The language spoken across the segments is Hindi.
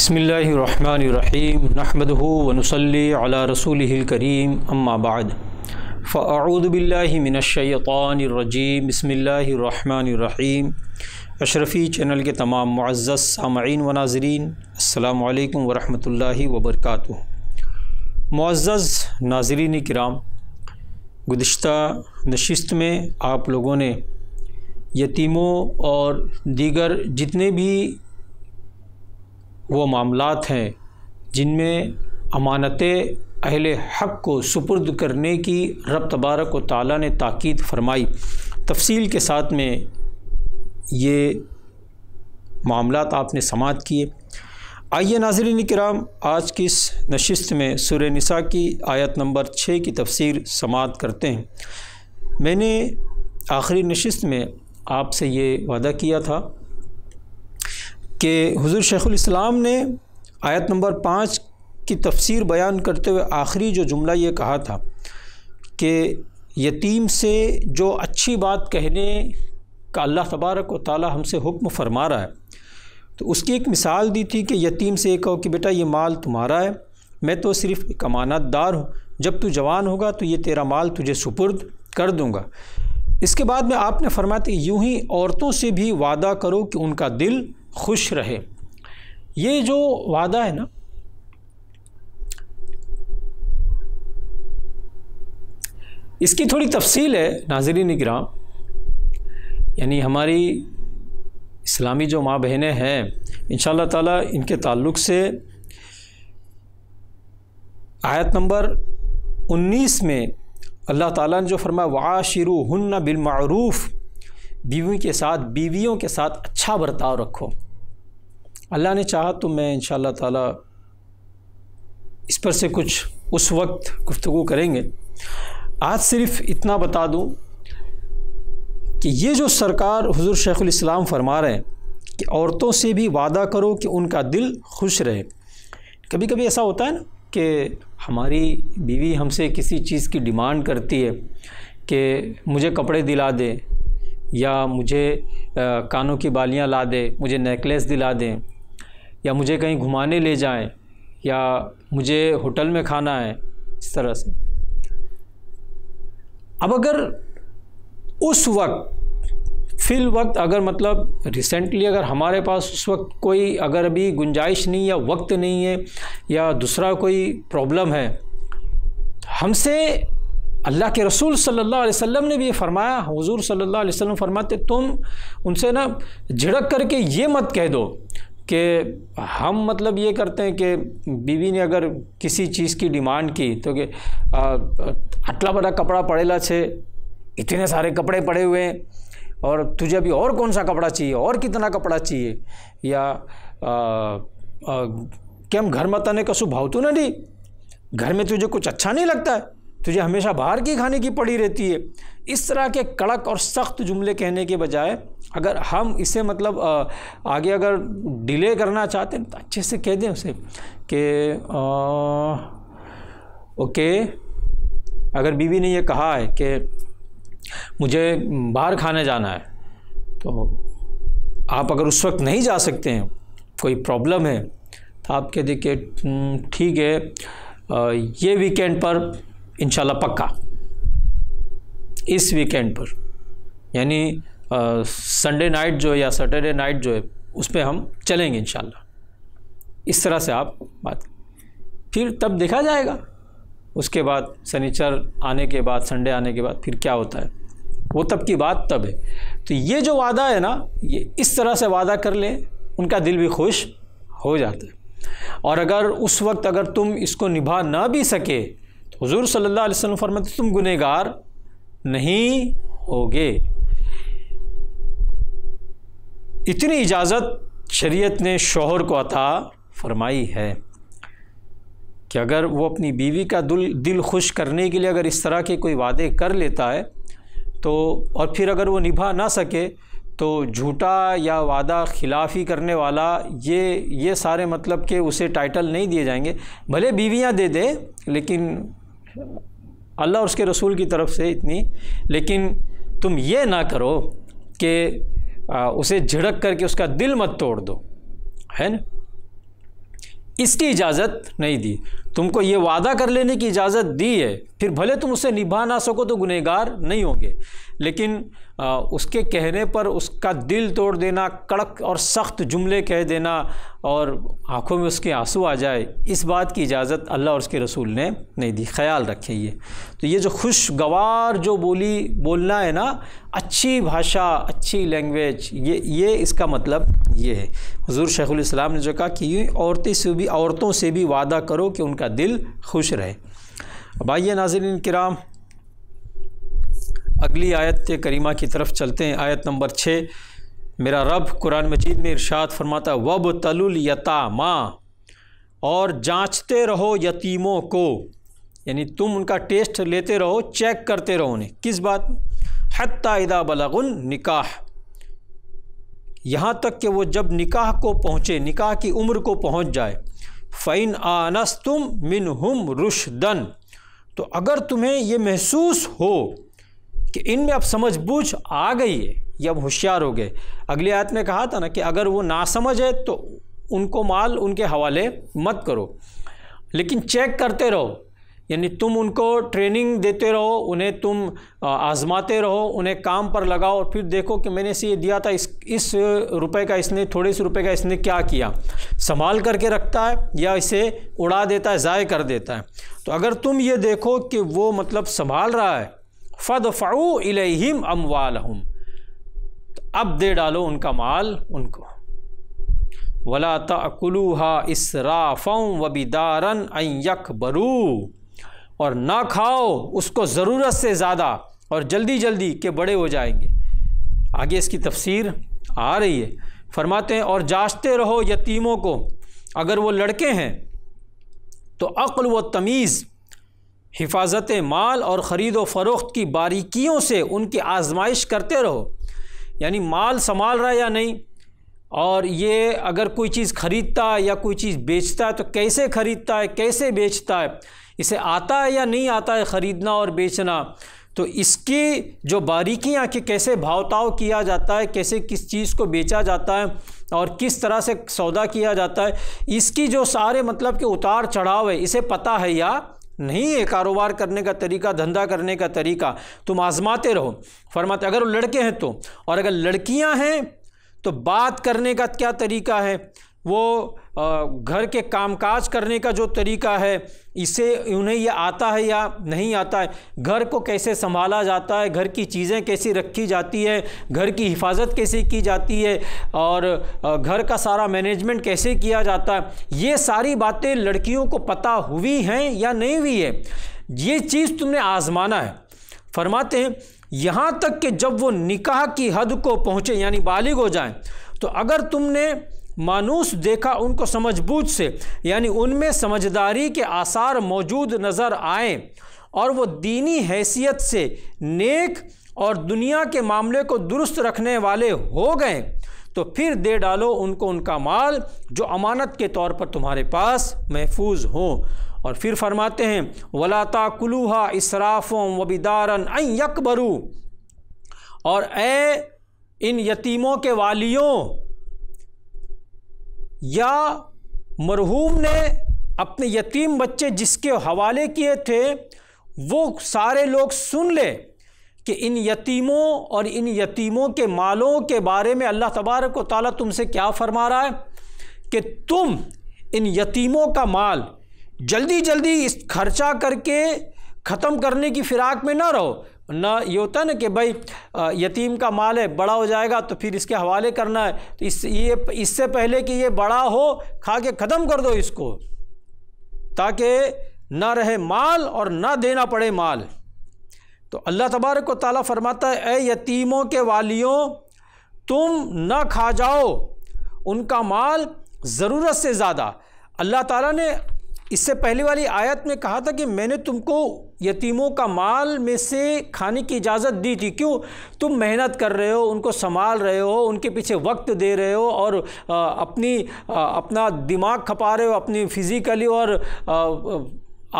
बसमीम नहमदहू वनसली अला रसूल करीम अम्माबाद फ़ाऊदबिल्लिमिनशैतानरजीम बसमीम अशरफ़ी चैनल के तमाम मुआज़ सामीन व नाजरीन अल्लाम वरहि वबरक मज्ज़ नाजरीन कराम गुज्त नशस्त में आप लोगों ने यतीमों और दीगर जितने भी वो मामला हैं जिनमें अमानत अहल हक़ को सुपुर्द करने की रब तबारक ताली ने ताक़द फरमाई तफसील के साथ में ये मामला आपने समात किए आइए नाजरन कराम आज की इस नशस्त में सुर नसा की आयत नंबर छः की तफसीर समात करते हैं मैंने आखिरी नशस्त में आपसे ये वादा किया था कि हज़ूर शेख़ुलस्लाम ने आयत नंबर पाँच की तफसीर बयान करते हुए आखिरी जो जुमला ये कहा था कि यतीम से जो अच्छी बात कहने का अल्लाह तबारक व ताली हमसे हुक्म फरमा रहा है तो उसकी एक मिसाल दी थी कि यतीम से कहो कि बेटा ये माल तुम्हारा है मैं तो सिर्फ़ एक अमानतदार हूँ जब तू जवान होगा तो ये तेरा माल तुझे सुपुर्द कर दूँगा इसके बाद में आपने फरमाया यूँ ही औरतों से भी वादा करो कि उनका दिल खुश रहे ये जो वादा है ना इसकी थोड़ी तफसील है नाजरी निगराम यानी हमारी इस्लामी जो माँ बहनें हैं इन ताला इनके ताल्लुक से आयत नंबर 19 में अल्लाह ताला ने जो फरमाया वाशिरु हन्ना बिलमूफ़ बीवी के साथ बीवियों के साथ अच्छा बर्ताव रखो अल्लाह ने चाहा तो मैं इन ताला इस पर से कुछ उस वक्त गुफ्तु करेंगे आज सिर्फ इतना बता दूं कि ये जो सरकार हजूर शेख़ुलस्लाम फरमा रहे हैं कि औरतों से भी वादा करो कि उनका दिल खुश रहे कभी कभी ऐसा होता है ना कि हमारी बीवी हमसे किसी चीज़ की डिमांड करती है कि मुझे कपड़े दिला दे या मुझे कानों की बालियां ला दे मुझे नेकलेस दिला दें या मुझे कहीं घुमाने ले जाएं या मुझे होटल में खाना है इस तरह से अब अगर उस वक्त फिल वक्त अगर मतलब रिसेंटली अगर हमारे पास उस वक्त कोई अगर अभी गुंजाइश नहीं या वक्त नहीं है या दूसरा कोई प्रॉब्लम है हमसे अल्लाह के रसूल सल्लल्लाहु अलैहि वसल्लम ने भी ये फरमाया हुजूर सल्लल्लाहु अलैहि वसल्लम फरमाते तुम उनसे ना झिड़क करके ये मत कह दो कि हम मतलब ये करते हैं कि बीवी ने अगर किसी चीज़ की डिमांड की तो कि अटला बड़ा कपड़ा पड़ेला छे इतने सारे कपड़े पड़े हुए हैं और तुझे अभी और कौन सा कपड़ा चाहिए और कितना कपड़ा चाहिए या घर आ, का सुभाव ઘરમાં तो તને दी घर में तुझे कुछ अच्छा नहीं लगता है तुझे हमेशा बाहर की खाने की पड़ी रहती है इस तरह के कड़क और सख्त जुमले कहने के बजाय अगर हम इसे मतलब आगे अगर डिले करना चाहते हैं तो अच्छे से कह दें उसे कि ओके अगर बीवी ने ये कहा है कि मुझे बाहर खाने जाना है तो आप अगर उस वक्त नहीं जा सकते हैं कोई प्रॉब्लम है तो आप कह दें कि हम्म, ठीक है ये वीकेंड पर इनशाला पक्का इस वीकेंड पर यानी संडे नाइट जो है या सैटरडे नाइट जो है उस पर हम चलेंगे इन इस तरह से आप बात फिर तब देखा जाएगा उसके बाद सनीचर आने के बाद संडे आने के बाद फिर क्या होता है वो तब की बात तब है तो ये जो वादा है ना ये इस तरह से वादा कर लें उनका दिल भी खुश हो जाता है और अगर उस वक्त अगर तुम इसको निभा ना भी सके तो हजूर सल्ला वसम फरमाते तुम गुनहगार नहीं होगे इतनी इजाज़त शरीयत ने शोहर को अता फरमाई है कि अगर वो अपनी बीवी का दिल दिल खुश करने के लिए अगर इस तरह के कोई वादे कर लेता है तो और फिर अगर वो निभा ना सके तो झूठा या वादा खिलाफी करने वाला ये ये सारे मतलब के उसे टाइटल नहीं दिए जाएंगे भले बीवियां दे दे लेकिन अल्लाह और उसके रसूल की तरफ से इतनी लेकिन तुम ये ना करो कि उसे झिड़क करके उसका दिल मत तोड़ दो है ना इसकी इजाज़त नहीं दी तुमको ये वादा कर लेने की इजाज़त दी है फिर भले तुम उसे निभा ना सको तो गुनहगार नहीं होंगे लेकिन आ, उसके कहने पर उसका दिल तोड़ देना कड़क और सख्त जुमले कह देना और आंखों में उसके आंसू आ जाए इस बात की इजाज़त अल्लाह और उसके रसूल ने नहीं दी ख्याल रखें ये तो ये जो खुशगवार जो बोली बोलना है ना अच्छी भाषा अच्छी लैंग्वेज ये ये इसका मतलब ये है हजूर शेखुल ने जो कहा कि औरतें से भी औरतों से भी वादा करो कि उनका उनका दिल खुश रहे अब आइए कराम अगली आयत करीमा की तरफ चलते हैं आयत नंबर छः मेरा रब कुरान मजीद में इरशाद फरमाता वब तलुल यतामा और जांचते रहो यतीमों को यानी तुम उनका टेस्ट लेते रहो चेक करते रहो उन्हें किस बात हत्यादा बलगुन निकाह यहाँ तक कि वो जब निकाह को पहुँचे निकाह की उम्र को पहुँच जाए फ़ैन आनस तुम मिन हम रुशदन तो अगर तुम्हें ये महसूस हो कि इनमें अब समझ बूझ आ गई है या अब होशियार हो गए अगले आयत में कहा था ना कि अगर वो ना समझ है तो उनको माल उनके हवाले मत करो लेकिन चेक करते रहो यानी तुम उनको ट्रेनिंग देते रहो उन्हें तुम आज़माते रहो उन्हें काम पर लगाओ और फिर देखो कि मैंने इसे ये दिया था इस इस रुपए का इसने थोड़े से रुपए का इसने क्या किया संभाल करके रखता है या इसे उड़ा देता है ज़ाय कर देता है तो अगर तुम ये देखो कि वो मतलब संभाल रहा है फ़द फ़ाऊ इलेम अमवाल तो अब दे डालो उनका माल उनको वला तकलूहा इसराफ़ों वबीदारन अयक बरू और ना खाओ उसको ज़रूरत से ज़्यादा और जल्दी जल्दी के बड़े हो जाएंगे आगे इसकी तफसीर आ रही है फरमाते हैं और जाँचते रहो यतीमों को अगर वो लड़के हैं तो अक्ल व तमीज़ हिफाजत माल और ख़रीद व फ़रोख्त की बारीकियों से उनकी आजमाइश करते रहो यानी माल संभाल रहा है या नहीं और ये अगर कोई चीज़ ख़रीदता है या कोई चीज़ बेचता है तो कैसे ख़रीदता है कैसे बेचता है इसे आता है या नहीं आता है ख़रीदना और बेचना तो इसकी जो बारीकियाँ कि कैसे भावताव किया जाता है कैसे किस चीज़ को बेचा जाता है और किस तरह से सौदा किया जाता है इसकी जो सारे मतलब के उतार चढ़ाव है इसे पता है या नहीं है कारोबार करने का तरीका धंधा करने का तरीका तुम आजमाते रहो फरमाते अगर वो लड़के हैं तो और अगर लड़कियाँ हैं तो बात करने का क्या तरीका है वो घर के कामकाज करने का जो तरीका है इसे उन्हें ये आता है या नहीं आता है घर को कैसे संभाला जाता है घर की चीज़ें कैसी रखी जाती है घर की हिफाजत कैसे की जाती है और घर का सारा मैनेजमेंट कैसे किया जाता है ये सारी बातें लड़कियों को पता हुई हैं या नहीं हुई है ये चीज़ तुमने आज़माना है फरमाते हैं यहाँ तक कि जब वो निकाह की हद को पहुँचे यानी बालिग हो जाए तो अगर तुमने मानूस देखा उनको समझबूझ से यानी उनमें समझदारी के आसार मौजूद नज़र आए और वो दीनी हैसियत से नेक और दुनिया के मामले को दुरुस्त रखने वाले हो गए तो फिर दे डालो उनको उनका माल जो अमानत के तौर पर तुम्हारे पास महफूज हो और फिर फरमाते हैं वलाता कुलूहा इसराफ़ों वबिदारन अकबरू और ए इन यतीमों के वालियों या मरहूम ने अपने यतीम बच्चे जिसके हवाले किए थे वो सारे लोग सुन ले कि इन यतीमों और इन यतीमों के मालों के बारे में अल्लाह तबारक व ताली तुमसे क्या फरमा रहा है कि तुम इन यतीमों का माल जल्दी जल्दी इस खर्चा करके ख़त्म करने की फ़िराक में ना रहो ना ये होता है ना कि भाई यतीम का माल है बड़ा हो जाएगा तो फिर इसके हवाले करना है तो इस ये इससे पहले कि ये बड़ा हो खा के ख़त्म कर दो इसको ताकि ना रहे माल और ना देना पड़े माल तो अल्लाह तबारक को ताला फरमाता है ए यतीमों के वालियों तुम ना खा जाओ उनका माल ज़रूरत से ज़्यादा अल्लाह ताला ने इससे पहले वाली आयत में कहा था कि मैंने तुमको यतीमों का माल में से खाने की इजाज़त दी थी क्यों तुम मेहनत कर रहे हो उनको संभाल रहे हो उनके पीछे वक्त दे रहे हो और अपनी अपना दिमाग खपा रहे हो अपनी फिज़िकली और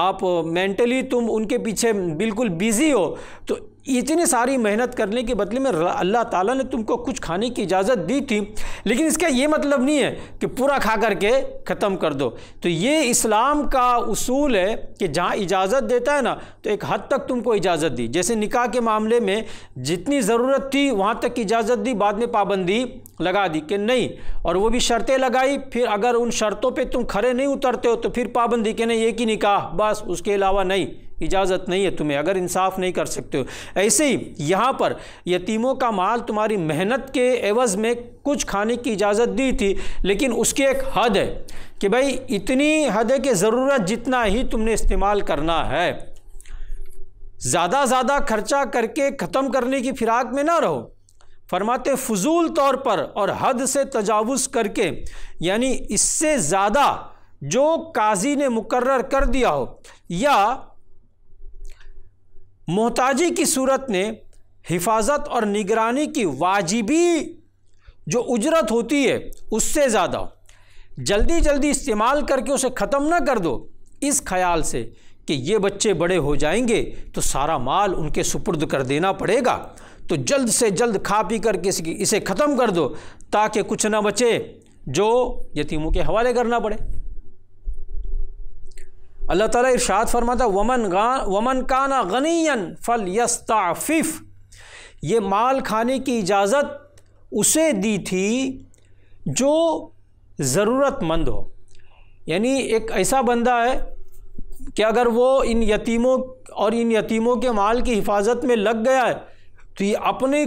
आप मेंटली तुम उनके पीछे बिल्कुल बिज़ी हो तो इतनी सारी मेहनत करने के बदले में अल्लाह ताला ने तुमको कुछ खाने की इजाज़त दी थी लेकिन इसका ये मतलब नहीं है कि पूरा खा करके ख़त्म कर दो तो ये इस्लाम का उसूल है कि जहाँ इजाज़त देता है ना तो एक हद तक तुमको इजाज़त दी जैसे निकाह के मामले में जितनी ज़रूरत थी वहाँ तक इजाज़त दी बाद में पाबंदी लगा दी कि नहीं और वो भी शर्तें लगाई फिर अगर उन शर्तों पर तुम खड़े नहीं उतरते हो तो फिर पाबंदी के नहीं एक ही निकाह बस उसके अलावा नहीं इजाज़त नहीं है तुम्हें अगर इंसाफ नहीं कर सकते हो ऐसे ही यहाँ पर यतीमों का माल तुम्हारी मेहनत के एवज़ में कुछ खाने की इजाज़त दी थी लेकिन उसकी एक हद है कि भाई इतनी हद है कि ज़रूरत जितना ही तुमने इस्तेमाल करना है ज़्यादा ज़्यादा खर्चा करके ख़त्म करने की फिराक में ना रहो फरमाते फजूल तौर पर और हद से तजावज़ करके यानी इससे ज़्यादा जो काजी ने मुकर्र कर दिया हो या मोहताजी की सूरत ने हिफाजत और निगरानी की वाजिबी जो उजरत होती है उससे ज़्यादा जल्दी जल्दी इस्तेमाल करके उसे ख़त्म ना कर दो इस ख्याल से कि ये बच्चे बड़े हो जाएंगे तो सारा माल उनके सुपुर्द कर देना पड़ेगा तो जल्द से जल्द खा पी कर किसी इसे ख़त्म कर दो ताकि कुछ ना बचे जो यतीमों के हवाले करना पड़े अल्लाह ताला इरशाद फरमाता वमन गा वमन काना गनीन फल यस्ताफ़िफ़ ये माल खाने की इजाज़त उसे दी थी जो ज़रूरतमंद हो यानी एक ऐसा बंदा है कि अगर वो इन यतीमों और इन यतीमों के माल की हिफाजत में लग गया है तो ये अपने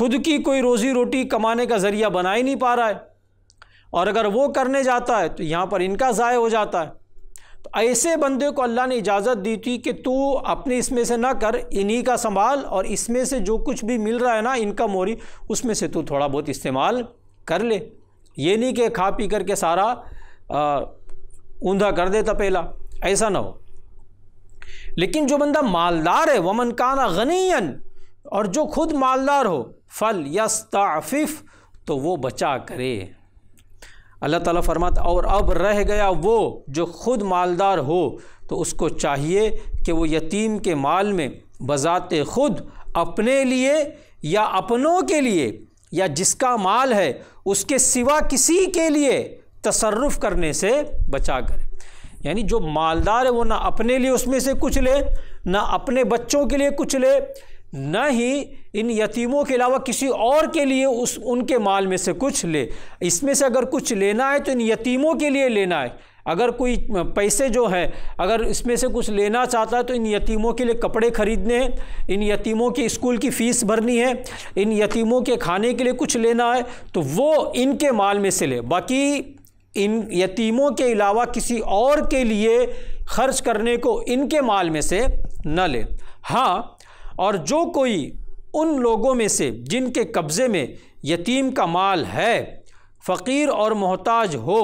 खुद की कोई रोज़ी रोटी कमाने का ज़रिया बना ही नहीं पा रहा है और अगर वो करने जाता है तो यहाँ पर इनका ज़ाय हो जाता है तो ऐसे बंदे को अल्लाह ने इजाज़त दी थी कि तू अपने इसमें से ना कर इन्हीं का संभाल और इसमें से जो कुछ भी मिल रहा है ना इनका मोरी उसमें से तू थोड़ा बहुत इस्तेमाल कर ले ये नहीं कि खा पी करके सारा ऊंधा कर दे तपेला ऐसा ना हो लेकिन जो बंदा मालदार है वमन काना गनीन और जो खुद मालदार हो फल यस्ताफिफ तो वो बचा करे अल्लाह ताला फरमाते और अब रह गया वो जो खुद मालदार हो तो उसको चाहिए कि वो यतीम के माल में बज़ात खुद अपने लिए या अपनों के लिए या जिसका माल है उसके सिवा किसी के लिए तसरफ़ करने से बचा करें यानी जो मालदार है वो ना अपने लिए उसमें से कुछ ले ना अपने बच्चों के लिए कुछ ले ना ही इन यतीमों के अलावा किसी और के लिए उस उनके माल में से कुछ ले इसमें से अगर कुछ लेना है तो इन यतीमों के लिए लेना है अगर कोई पैसे जो है अगर इसमें से कुछ लेना चाहता है तो इन यतीमों के लिए कपड़े ख़रीदने हैं इन यतीमों के स्कूल की फ़ीस भरनी है इन यतीमों के खाने के लिए कुछ लेना है तो वो इनके माल में से ले बाकी इन यतीमों के अलावा किसी और के लिए खर्च करने को इनके माल में से न ले हाँ और जो कोई उन लोगों में से जिनके कब्ज़े में यतीम का माल है फ़कीर और मोहताज हो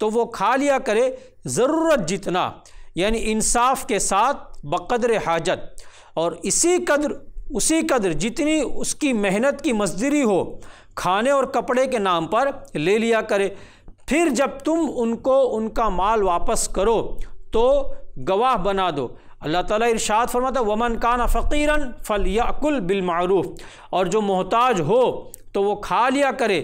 तो वो खा लिया करे ज़रूरत जितना यानी इंसाफ के साथ बक़दर हाजत और इसी कदर उसी कदर जितनी उसकी मेहनत की मजदूरी हो खाने और कपड़े के नाम पर ले लिया करे फिर जब तुम उनको उनका माल वापस करो तो गवाह बना दो अल्लाह ताला इरशाद फरमाता वमन कान फ़कीरन फ़ल याकुल बिलमूफ़ और जो मोहताज हो तो वो खा लिया करे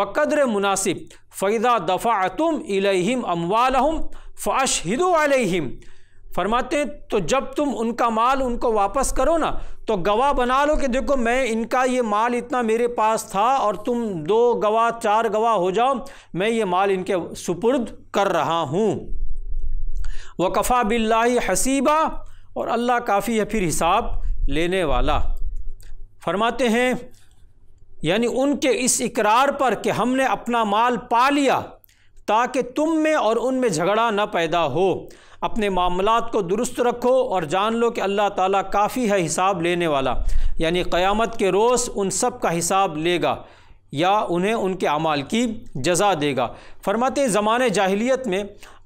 बकद्र मुनासिब फ़ैदा दफ़ा तुम इलहम अमवालहम हम अलहम फरमाते हैं तो जब तुम उनका माल उनको वापस करो ना तो गवाह बना लो कि देखो मैं इनका ये माल इतना मेरे पास था और तुम दो गवाह चार गवाह हो जाओ मैं ये माल इनके सुपुर्द कर रहा हूँ वकफ़ा बिल्ला हसीबा और अल्लाह काफ़ी है फिर हिसाब लेने वाला फरमाते हैं यानी उनके इस इकरार पर कि हमने अपना माल पा लिया ताकि तुम में और उन में झगड़ा न पैदा हो अपने मामलात को दुरुस्त रखो और जान लो कि अल्लाह ताला काफ़ी है हिसाब लेने वाला यानी क़यामत के रोज़ उन सब का हिसाब लेगा या उन्हें उनके अमाल की जजा देगा फरमाते ज़माने जाहिलियत में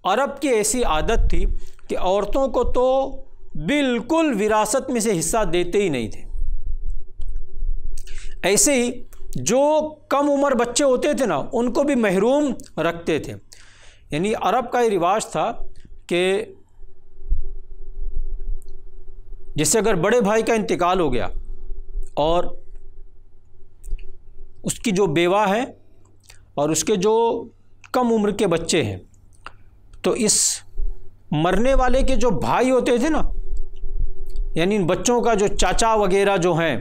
अरब की ऐसी आदत थी कि औरतों को तो बिल्कुल विरासत में से हिस्सा देते ही नहीं थे ऐसे ही जो कम उम्र बच्चे होते थे ना उनको भी महरूम रखते थे यानी अरब का ये रिवाज था कि जैसे अगर बड़े भाई का इंतकाल हो गया और उसकी जो बेवा है और उसके जो कम उम्र के बच्चे हैं तो इस मरने वाले के जो भाई होते थे ना यानी इन बच्चों का जो चाचा वगैरह जो हैं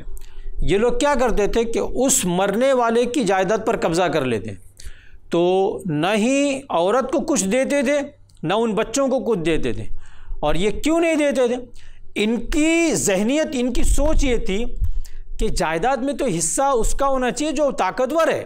ये लोग क्या करते थे कि उस मरने वाले की जायदाद पर कब्ज़ा कर लेते तो न ही औरत को कुछ देते थे न उन बच्चों को कुछ देते थे और ये क्यों नहीं देते थे इनकी जहनीत इनकी सोच ये थी कि जायदाद में तो हिस्सा उसका होना चाहिए जो ताकतवर है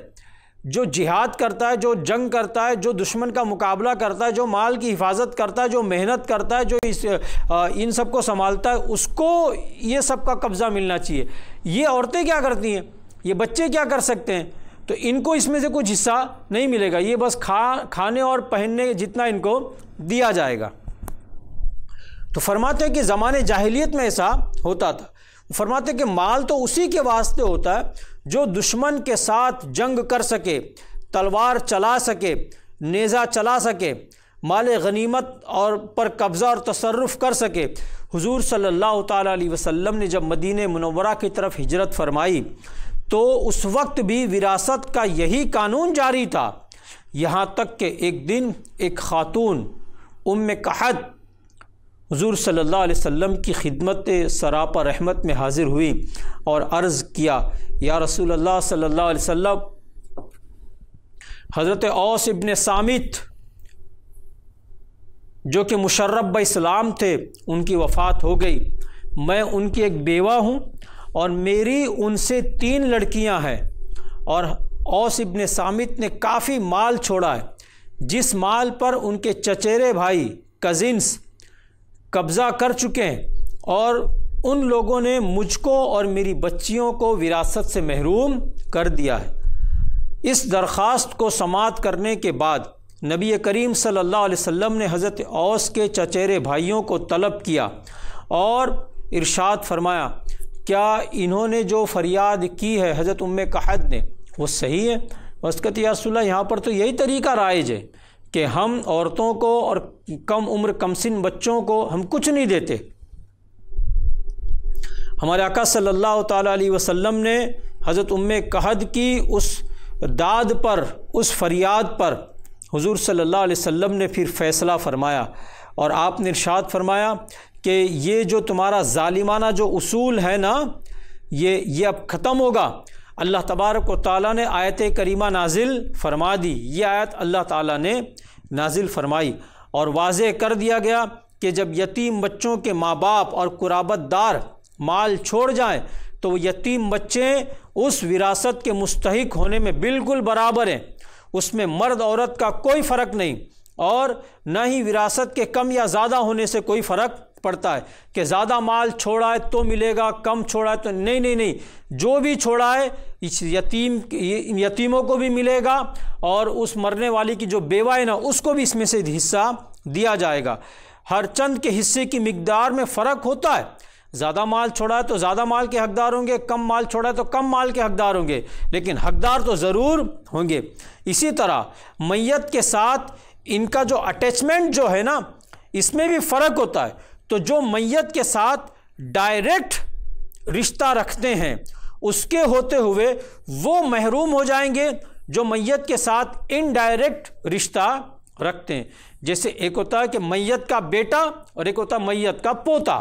जो जिहाद करता है जो जंग करता है जो दुश्मन का मुकाबला करता है जो माल की हिफाजत करता है जो मेहनत करता है जो इस आ, इन सब को संभालता है उसको ये सब का कब्ज़ा मिलना चाहिए ये औरतें क्या करती हैं ये बच्चे क्या कर सकते हैं तो इनको इसमें से कुछ हिस्सा नहीं मिलेगा ये बस खा खाने और पहनने जितना इनको दिया जाएगा तो फरमाते हैं कि ज़माने जाहिलियत में ऐसा होता था फरमाते कि माल तो उसी के वास्ते होता है जो दुश्मन के साथ जंग कर सके तलवार चला सके नेज़ा चला सके माल गनीमत और पर कब्ज़ा और तसरफ़ कर सके हुजूर सल्लल्लाहु अलैहि वसल्लम ने जब मदीने मनवरा की तरफ हिजरत फरमाई तो उस वक्त भी विरासत का यही कानून जारी था यहाँ तक कि एक दिन एक खातून उम कहत हजूर सल्लल्लाहु अलैहि वसल्लम की खिदमत सरापा रहमत में हाज़िर हुई और अर्ज़ किया या रसूल अल्लाह सल्लल्लाहु अलैहि वसल्लम हज़रत औस इबन सामित जो कि मुशर्रब इस्लाम थे उनकी वफ़ात हो गई मैं उनकी एक बेवा हूँ और मेरी उनसे तीन लड़कियाँ हैं और औस इबन सामित ने काफ़ी माल छोड़ा है जिस माल पर उनके चचेरे भाई कज़िन्स कब्ज़ा कर चुके हैं और उन लोगों ने मुझको और मेरी बच्चियों को विरासत से महरूम कर दिया है इस दरख्वास्त को समात करने के बाद नबी करीम सल्लल्लाहु अलैहि वसल्लम ने हज़रत औस के चचेरे भाइयों को तलब किया और इरशाद फरमाया क्या इन्होंने जो फरियाद की है हज़रत उम कहद ने वो सही है वस्कत यासल्ला यहाँ पर तो यही तरीका राइज है कि हम औरतों को और कम उम्र कम सिन बच्चों को हम कुछ नहीं देते हमारे आका सल्लल्लाहु अलैहि वसल्लम ने हज़रत उम्म कहद की उस दाद पर उस फरियाद पर हुजूर सल्लल्लाहु अलैहि वसल्लम ने फिर फ़ैसला फ़रमाया और आपने इरशाद फरमाया कि ये जो तुम्हारा ालिमाना जो असूल है ना ये ये अब ख़त्म होगा अल्लाह तबारक ताली ने आयत करीमा नाजिल फरमा दी ये आयत अल्लाह ताली ने नाजिल फरमाई और वाज कर दिया गया कि जब यतीम बच्चों के माँ बाप और कुराबतदार माल छोड़ जाएँ तो यतीम बच्चे उस विरासत के मुस्तक होने में बिल्कुल बराबर हैं उसमें मर्द औरत का कोई फ़र्क नहीं और न ही विरासत के कम या ज़्यादा होने से कोई फ़र्क पड़ता है कि ज़्यादा माल छोड़ा है तो मिलेगा कम छोड़ा है तो नहीं नहीं नहीं जो भी छोड़ा है इस यतीम इन यतीमों को भी मिलेगा और उस मरने वाली की जो बेवा है ना उसको भी इसमें से हिस्सा दिया जाएगा हर चंद के हिस्से की मकदार में फ़र्क होता है ज़्यादा माल छोड़ा है तो ज़्यादा माल के हकदार होंगे कम माल छोड़ा है तो कम माल के हकदार होंगे लेकिन हकदार तो ज़रूर होंगे इसी तरह मैत के साथ इनका जो अटैचमेंट जो है ना इसमें भी फ़र्क होता है तो जो मैत के साथ डायरेक्ट रिश्ता रखते हैं उसके होते हुए वो महरूम हो जाएंगे जो मैत के साथ इनडायरेक्ट रिश्ता रखते हैं जैसे एक होता है कि मैत का बेटा और एक होता है मैत का पोता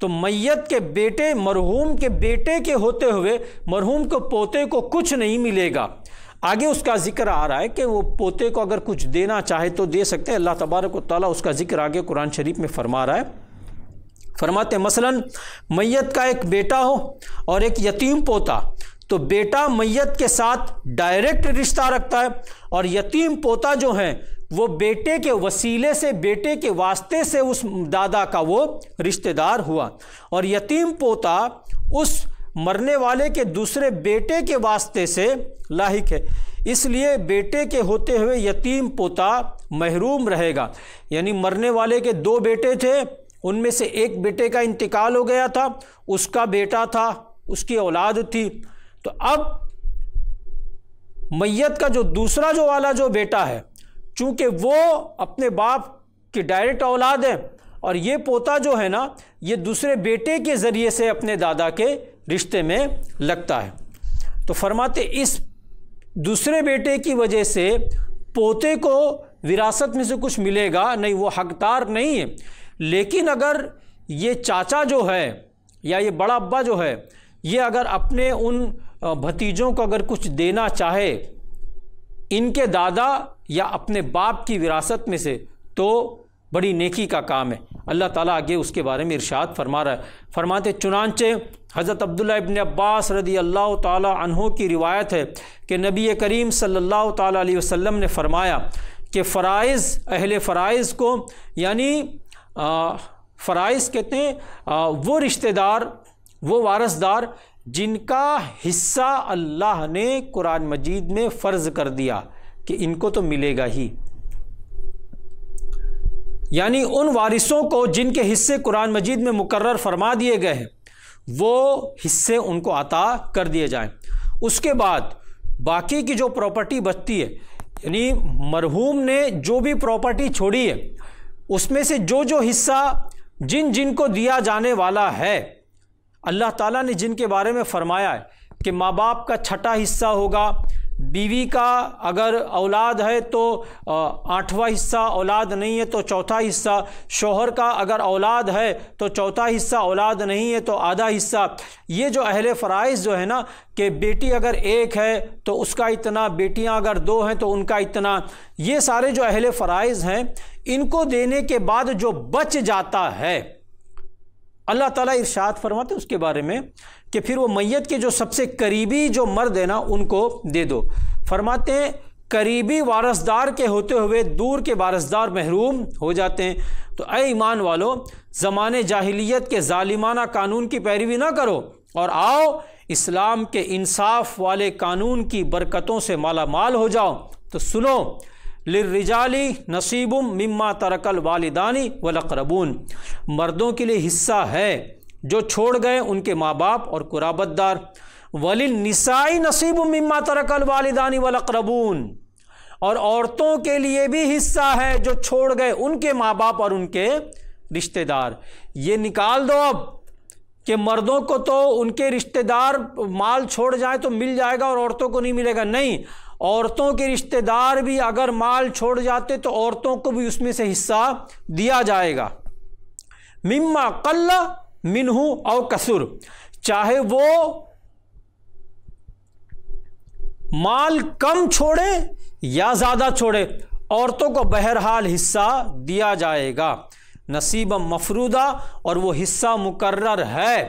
तो मैत के बेटे मरहूम के बेटे के होते हुए मरहूम के पोते को कुछ नहीं मिलेगा आगे उसका जिक्र आ रहा है कि वो पोते को अगर कुछ देना चाहे तो दे सकते हैं अल्लाह तबारक ताली उसका जिक्र आगे कुरान शरीफ में फरमा रहा है फरमाते मसलन मैयत का एक बेटा हो और एक यतीम पोता तो बेटा मैयत के साथ डायरेक्ट रिश्ता रखता है और यतीम पोता जो है वो बेटे के वसीले से बेटे के वास्ते से उस दादा का वो रिश्तेदार हुआ और यतीम पोता उस मरने वाले के दूसरे बेटे के वास्ते से लाइक है इसलिए बेटे के होते हुए यतीम पोता महरूम रहेगा यानी मरने वाले के दो बेटे थे उनमें से एक बेटे का इंतकाल हो गया था उसका बेटा था उसकी औलाद थी तो अब मैयत का जो दूसरा जो वाला जो बेटा है चूंकि वो अपने बाप की डायरेक्ट औलाद है और ये पोता जो है ना ये दूसरे बेटे के ज़रिए से अपने दादा के रिश्ते में लगता है तो फरमाते इस दूसरे बेटे की वजह से पोते को विरासत में से कुछ मिलेगा नहीं वो हकदार नहीं है लेकिन अगर ये चाचा जो है या ये बड़ा अब्बा जो है ये अगर अपने उन भतीजों को अगर कुछ देना चाहे इनके दादा या अपने बाप की विरासत में से तो बड़ी नेकी का काम है अल्लाह ताला आगे उसके बारे में इरशाद फरमा रहा है फरमाते चुनानचे हज़रत अब्दुल्ला इबन अब्बास रदी अल्लाह तहों की रिवायत है कि नबी करीम सल्लल्लाहु अलैहि वसल्लम ने फरमाया कि फ़राइज़ अहल फ़राइज़ को यानी फ़राइज़ कहते हैं वो रिश्तेदार वो वारसदार जिनका हिस्सा अल्लाह ने कुरान मजीद में फ़र्ज़ कर दिया कि इनको तो मिलेगा ही यानी उन वारिसों को जिनके हिस्से कुरान मजीद में मुकर्र फरमा दिए गए हैं वो हिस्से उनको अता कर दिए जाएं उसके बाद बाकी की जो प्रॉपर्टी बचती है यानी मरहूम ने जो भी प्रॉपर्टी छोड़ी है उसमें से जो जो हिस्सा जिन जिन को दिया जाने वाला है अल्लाह ताला ने जिनके बारे में फ़रमाया है कि माँ बाप का छठा हिस्सा होगा बीवी का अगर औलाद है तो आठवां हिस्सा औलाद नहीं है तो चौथा हिस्सा शोहर का अगर औलाद है तो चौथा हिस्सा औलाद नहीं है तो आधा हिस्सा ये जो अहल फ़राइज़ जो है ना कि बेटी अगर एक है तो उसका इतना बेटियां अगर दो हैं तो उनका इतना ये सारे जो अहल फ़राइज़ हैं इनको देने के बाद जो बच जाता है अल्लाह ताला इरशाद फरमाते उसके बारे में कि फिर वो मैत के जो सबसे करीबी जो मर्द है ना उनको दे दो फरमाते हैं करीबी वारसदार के होते हुए दूर के वारसदार महरूम हो जाते हैं तो अ ईमान वालों ज़माने जाहिलियत के ालिमाना कानून की पैरवी ना करो और आओ इस्लाम के इंसाफ वाले कानून की बरकतों से माला माल हो जाओ तो सुनो लिर्रिजाली नसीबुम मिम्मा तरकल वालदानी वलकरबून मर्दों के लिए हिस्सा है जो छोड़ गए उनके माँ बाप और कुराबतदार वली निसाई नसीब मिम्मा तरकल वालदानी वलकरबून और औरतों के लिए भी हिस्सा है जो छोड़ गए उनके माँ बाप और उनके रिश्तेदार ये निकाल दो अब कि मर्दों को तो उनके रिश्तेदार माल छोड़ जाए तो मिल जाएगा और औरतों को नहीं मिलेगा नहीं औरतों के रिश्तेदार भी अगर माल छोड़ जाते तो औरतों को भी उसमें से हिस्सा दिया जाएगा मिम्मा कल्ला मिनहू और कसुर चाहे वो माल कम छोड़े या ज़्यादा छोड़े औरतों को बहरहाल हिस्सा दिया जाएगा नसीब मफरूदा और वो हिस्सा मुकर्र है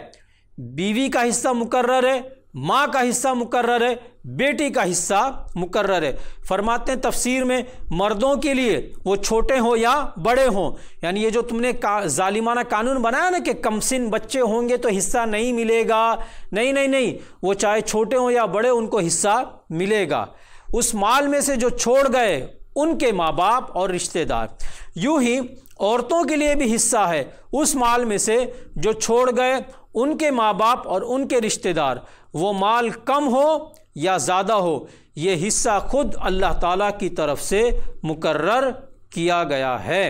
बीवी का हिस्सा मुकर्र है माँ का हिस्सा मुकर्र है बेटी का हिस्सा मुकर्र है फरमाते हैं तफसीर में मर्दों के लिए वो छोटे हों या बड़े हों यानी ये जो तुमने का ालिमाना कानून बनाया ना कि कमसिन बच्चे होंगे तो हिस्सा नहीं मिलेगा नहीं नहीं नहीं वो चाहे छोटे हों या बड़े उनको हिस्सा मिलेगा उस माल में से जो छोड़ गए उनके माँ बाप और रिश्तेदार यूं ही औरतों के लिए भी हिस्सा है उस माल में से जो छोड़ गए उनके माँ बाप और उनके रिश्तेदार वो माल कम हो या ज़्यादा हो ये हिस्सा खुद अल्लाह ताला की तरफ से मुकर्र किया गया है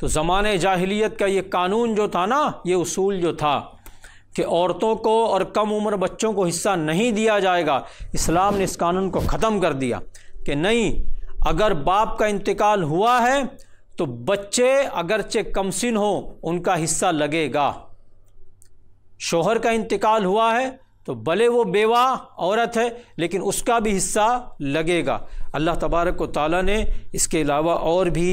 तो ज़माने जाहिलियत का ये कानून जो था ना ये उसूल जो था कि औरतों को और कम उम्र बच्चों को हिस्सा नहीं दिया जाएगा इस्लाम ने इस कानून को ख़त्म कर दिया कि नहीं अगर बाप का इंतकाल हुआ है तो बच्चे अगरचे कमसिन हो उनका हिस्सा लगेगा शोहर का इंतकाल हुआ है तो भले वो बेवा औरत है लेकिन उसका भी हिस्सा लगेगा अल्लाह तबारक ताली ने इसके अलावा और भी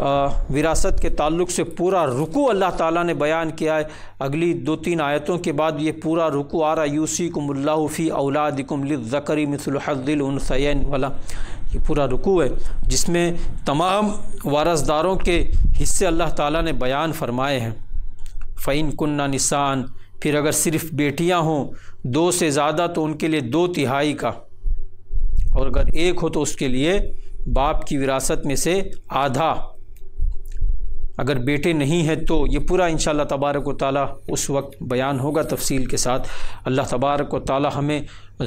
विरासत के ताल्लुक से पूरा रुकू अल्लाह ताली ने बयान किया है अगली दो तीन आयतों के बाद ये पूरा रुकू आ रहा यूसी कुमल्लाफ़ी औलादकुमलकरी मिसलहदिलसैन वाला ये पूरा रुकू है जिसमें तमाम वारसदारों के हिस्से अल्लाह ताली ने बयान फरमाए हैं फ़ैन कन्ना निसान फिर अगर सिर्फ बेटियां हों दो से ज़्यादा तो उनके लिए दो तिहाई का और अगर एक हो तो उसके लिए बाप की विरासत में से आधा अगर बेटे नहीं हैं तो ये पूरा इन तबारक ताली उस वक्त बयान होगा तफसील के साथ अल्लाह तबारक ताली हमें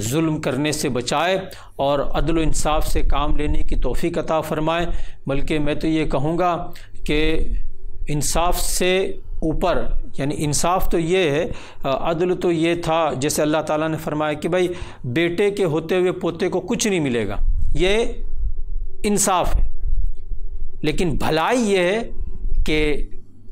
जुल्म करने से बचाए और अदल इंसाफ से काम लेने की तोहफ़ी कता फ़रमाए बल्कि मैं तो ये कहूँगा कि इंसाफ से ऊपर यानी इंसाफ तो ये है अदल तो ये था जैसे अल्लाह ताला ने फरमाया कि भाई बेटे के होते हुए पोते को कुछ नहीं मिलेगा ये इंसाफ है लेकिन भलाई ये है कि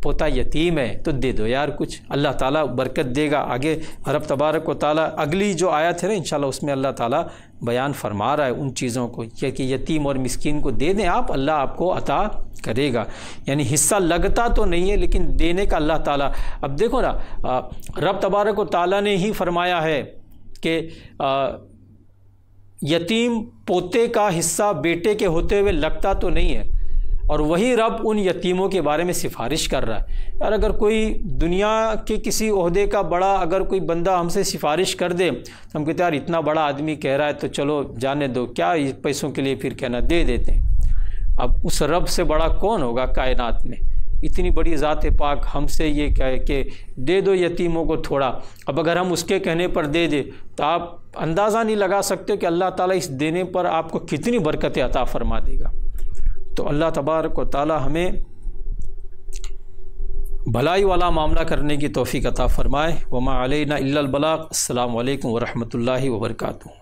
पोता यतीम है तो दे दो यार कुछ अल्लाह ताला बरकत देगा आगे रब तबारक व ताला अगली जो आयत है ना इंशाल्लाह उसमें अल्लाह ताला बयान फरमा रहा है उन चीज़ों को क्या कि यतीम और मिस्किन को दे दें आप अल्लाह आपको अता करेगा यानी हिस्सा लगता तो नहीं है लेकिन देने का अल्लाह ताला अब देखो ना रब तबारक व ताली ने ही फरमाया है कि यतीम पोते का हिस्सा बेटे के होते हुए लगता तो नहीं है और वही रब उन यतीमों के बारे में सिफारिश कर रहा है यार अगर कोई दुनिया के किसी अहदे का बड़ा अगर कोई बंदा हमसे सिफारिश कर दे तो हम कहते यार इतना बड़ा आदमी कह रहा है तो चलो जाने दो क्या पैसों के लिए फिर कहना दे देते हैं अब उस रब से बड़ा कौन होगा कायनात में इतनी बड़ी ज़ात पाक हमसे ये कहे कि दे दो यतीमों को थोड़ा अब अगर हम उसके कहने पर दे दें तो आप अंदाज़ा नहीं लगा सकते कि अल्लाह ताला इस देने पर आपको कितनी बरकतें अता फरमा देगा तो अल्लाह तबारक व ताली हमें भलाई वाला मामला करने की तोफ़ी अता फ़रमाए वमा अलैना अल्लाबलाक अल्लाम वरहमल वर्का